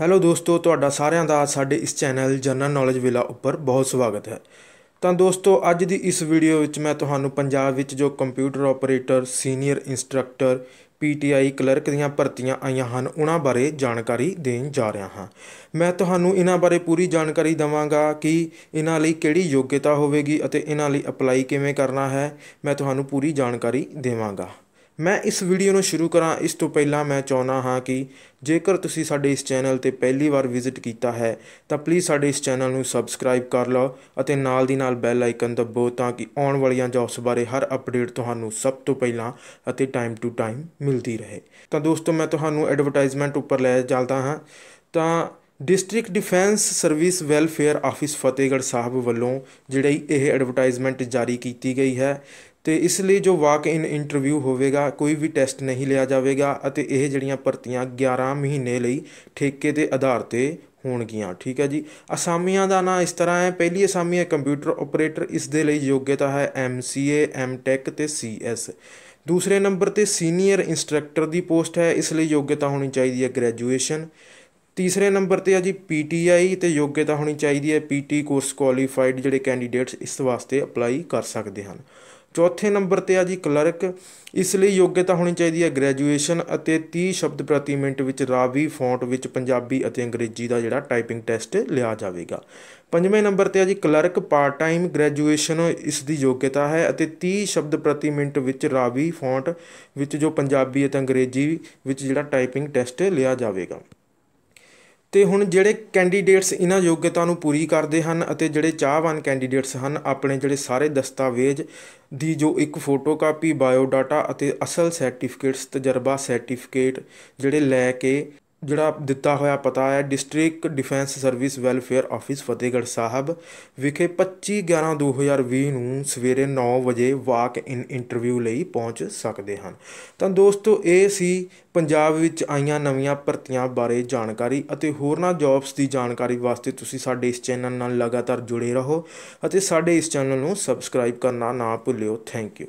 hello ਦੋਸਤੋ ਤੁਹਾਡਾ ਸਾਰਿਆਂ ਦਾ ਸਾਡੇ ਇਸ ਚੈਨਲ ਜਨਰਲ ਨੌਲੇਜ ਵਿਲਾ ਉੱਪਰ ਬਹੁਤ ਸਵਾਗਤ ਹੈ ਤਾਂ ਦੋਸਤੋ ਅੱਜ ਦੀ ਇਸ ਵੀਡੀਓ ਵਿੱਚ ਮੈਂ ਤੁਹਾਨੂੰ ਪੰਜਾਬ ਵਿੱਚ ਜੋ computer operator senior instructor PTI clerk ਦੀਆਂ ਭਰਤੀਆਂ ਆਈਆਂ ਹਨ ਉਹਨਾਂ ਬਾਰੇ ਜਾਣਕਾਰੀ ਦੇਣ ਜਾ ਰਿਹਾ ਹਾਂ ਮੈਂ ਤੁਹਾਨੂੰ ਇਹਨਾਂ ਬਾਰੇ ਪੂਰੀ ਜਾਣਕਾਰੀ ਦਵਾਂਗਾ ਕਿ ਇਹਨਾਂ ਲਈ ਕਿਹੜੀ ਯੋਗਤਾ ਹੋਵੇਗੀ ਅਤੇ ਇਹਨਾਂ ਲਈ ਅਪਲਾਈ ਕਿਵੇਂ ਕਰਨਾ ਹੈ ਮੈਂ ਤੁਹਾਨੂੰ ਪੂਰੀ ਜਾਣਕਾਰੀ ਦੇਵਾਂਗਾ ਮੈਂ ਇਸ ਵੀਡੀਓ ਨੂੰ ਸ਼ੁਰੂ ਕਰਾਂ ਇਸ ਤੋਂ ਪਹਿਲਾਂ ਮੈਂ ਚਾਹੁੰਦਾ ਹਾਂ ਕਿ ਜੇਕਰ ਤੁਸੀਂ ਸਾਡੇ ਇਸ ਚੈਨਲ ਤੇ ਪਹਿਲੀ ਵਾਰ ਵਿਜ਼ਿਟ ਕੀਤਾ ਹੈ ਤਾਂ ਪਲੀਜ਼ ਸਾਡੇ ਇਸ ਚੈਨਲ ਨੂੰ ਸਬਸਕ੍ਰਾਈਬ ਕਰ ਲਓ ਅਤੇ ਨਾਲ ਦੀ ਨਾਲ ਬੈਲ ਆਈਕਨ ਦਬੋ ਤਾਂ ਕਿ ਆਉਣ ਵਾਲੀਆਂ ਜੌਬਸ ਬਾਰੇ ਹਰ ਅਪਡੇਟ ਤੁਹਾਨੂੰ ਸਭ ਤੋਂ ਪਹਿਲਾਂ ਅਤੇ ਟਾਈਮ ਟੂ ਟਾਈਮ ਮਿਲਦੀ ਰਹੇ ਤਾਂ ਦੋਸਤੋ ਮੈਂ ਤੁਹਾਨੂੰ ਐਡਵਰਟਾਈਜ਼ਮੈਂਟ ਉੱਪਰ ਲੈ ਜਾਂਦਾ ਹਾਂ ਤਾਂ district defence service welfare office Fatehgarh Sahib ਵੱਲੋਂ ਜਿਹੜੀ ਇਹ ਐਡਵਰਟਾਈਜ਼ਮੈਂਟ ਜਾਰੀ ਕੀਤੀ ਗਈ ਹੈ ਤੇ ਇਸ ਲਈ ਜੋ ਵਾਕ ਇਨ ਇੰਟਰਵਿਊ ਹੋਵੇਗਾ ਕੋਈ ਵੀ ਟੈਸਟ ਨਹੀਂ ਲਿਆ ਜਾਵੇਗਾ ਅਤੇ ਇਹ ਜਿਹੜੀਆਂ ਭਰਤੀਆਂ 11 ਮਹੀਨੇ ਲਈ ਠੇਕੇ ਦੇ ਆਧਾਰ 'ਤੇ ਹੋਣਗੀਆਂ ਠੀਕ ਹੈ ਜੀ ਅਸਾਮੀਆਂ ਦਾ ਨਾਂ ਇਸ ਤਰ੍ਹਾਂ ਹੈ ਪਹਿਲੀ ਅਸਾਮੀ ਹੈ ਕੰਪਿਊਟਰ ਆਪਰੇਟਰ ਇਸ ਦੇ ਲਈ ਯੋਗਤਾ ਹੈ ਐਮਸੀਏ ਐਮਟੈਕ ਤੇ ਸੀਐਸ ਦੂਸਰੇ ਨੰਬਰ ਤੇ ਸੀਨੀਅਰ ਇਨਸਟ੍ਰਕਟਰ ਦੀ ਪੋਸਟ ਹੈ ਇਸ ਲਈ ਯੋਗਤਾ ਹੋਣੀ ਚਾਹੀਦੀ ਹੈ ਗ੍ਰੈਜੂਏਸ਼ਨ ਤੀਸਰੇ ਨੰਬਰ ਤੇ ਆ ਜੀ ਪੀਟੀਆਈ ਤੇ ਯੋਗਤਾ ਹੋਣੀ ਚਾਹੀਦੀ ਹੈ ਪੀਟੀ ਕੋਰਸ ਕੁਆਲੀਫਾਈਡ ਜਿਹੜੇ ਕੈਂਡੀਡੇਟਸ ਇਸ ਵਾਸਤੇ ਅਪਲਾਈ ਕਰ ਸਕਦੇ ਹਨ ਚੌਥੇ ਨੰਬਰ ਤੇ ਆ ਜੀ ਕਲਰਕ ਇਸ ਲਈ ਯੋਗਤਾ ਹੋਣੀ ਚਾਹੀਦੀ ਹੈ ਗ੍ਰੈਜੂਏਸ਼ਨ ਅਤੇ 30 ਸ਼ਬਦ ਪ੍ਰਤੀ ਮਿੰਟ ਵਿੱਚ ਰਾਵੀ ਫੌਂਟ ਵਿੱਚ ਪੰਜਾਬੀ ਅਤੇ ਅੰਗਰੇਜ਼ੀ ਦਾ ਜਿਹੜਾ ਟਾਈਪਿੰਗ ਟੈਸਟ ਲਿਆ ਜਾਵੇਗਾ ਪੰਜਵੇਂ ਨੰਬਰ ਤੇ ਆ ਜੀ ਕਲਰਕ ਪਾਰਟ ਟਾਈਮ ਗ੍ਰੈਜੂਏਸ਼ਨ ਇਸ ਦੀ ਯੋਗਤਾ ਹੈ ਅਤੇ 30 ਸ਼ਬਦ ਪ੍ਰਤੀ ਮਿੰਟ ਵਿੱਚ ਰਾਵੀ ਫੌਂਟ ਵਿੱਚ ਜੋ ਪੰਜਾਬੀ ਅਤੇ ਅੰਗਰੇਜ਼ੀ ਵਿੱਚ ਜਿਹੜਾ ਟਾਈਪਿੰਗ ਟੈਸਟ ਲਿਆ ਜਾਵੇਗਾ ਤੇ ਹੁਣ ਜਿਹੜੇ ਕੈਂਡੀਡੇਟਸ ਇਹਨਾਂ ਯੋਗਤਾ ਨੂੰ ਪੂਰੀ ਕਰਦੇ ਹਨ ਅਤੇ ਜਿਹੜੇ ਚਾਹਵਾਨ ਕੈਂਡੀਡੇਟਸ ਹਨ ਆਪਣੇ ਜਿਹੜੇ ਸਾਰੇ ਦਸਤਾਵੇਜ਼ ਦੀ ਜੋ ਇੱਕ ਫੋਟੋਕਾਪੀ ਬਾਇਓ ਡਾਟਾ ਅਤੇ ਅਸਲ ਸਰਟੀਫਿਕੇਟਸ ਤਜਰਬਾ ਸਰਟੀਫਿਕੇਟ ਜਿਹੜੇ ਲੈ ਕੇ ਜਿਹੜਾ ਦਿੱਤਾ ਹੋਇਆ ਪਤਾ ਹੈ district defence service welfare office Fatehgarh Sahib ਵਿਖੇ 25 11 2020 ਨੂੰ ਸਵੇਰੇ 9 ਵਜੇ ਵਾਕ ਇਨ ਇੰਟਰਵਿਊ ਲਈ ਪਹੁੰਚ ਸਕਦੇ ਹਨ ਤਾਂ ਦੋਸਤੋ ਇਹ ਸੀ ਪੰਜਾਬ ਵਿੱਚ ਆਈਆਂ ਨਵੀਆਂ ਭਰਤੀਆਂ ਬਾਰੇ ਜਾਣਕਾਰੀ ਅਤੇ ਹੋਰਨਾਂ ਜੌਬਸ ਦੀ ਜਾਣਕਾਰੀ ਵਾਸਤੇ ਤੁਸੀਂ ਸਾਡੇ ਇਸ ਚੈਨਲ ਨਾਲ ਲਗਾਤਾਰ ਜੁੜੇ ਰਹੋ ਅਤੇ ਸਾਡੇ ਇਸ ਚੈਨਲ ਨੂੰ ਸਬਸਕ੍ਰਾਈਬ ਕਰਨਾ ਨਾ ਭੁੱਲਿਓ ਥੈਂਕ ਯੂ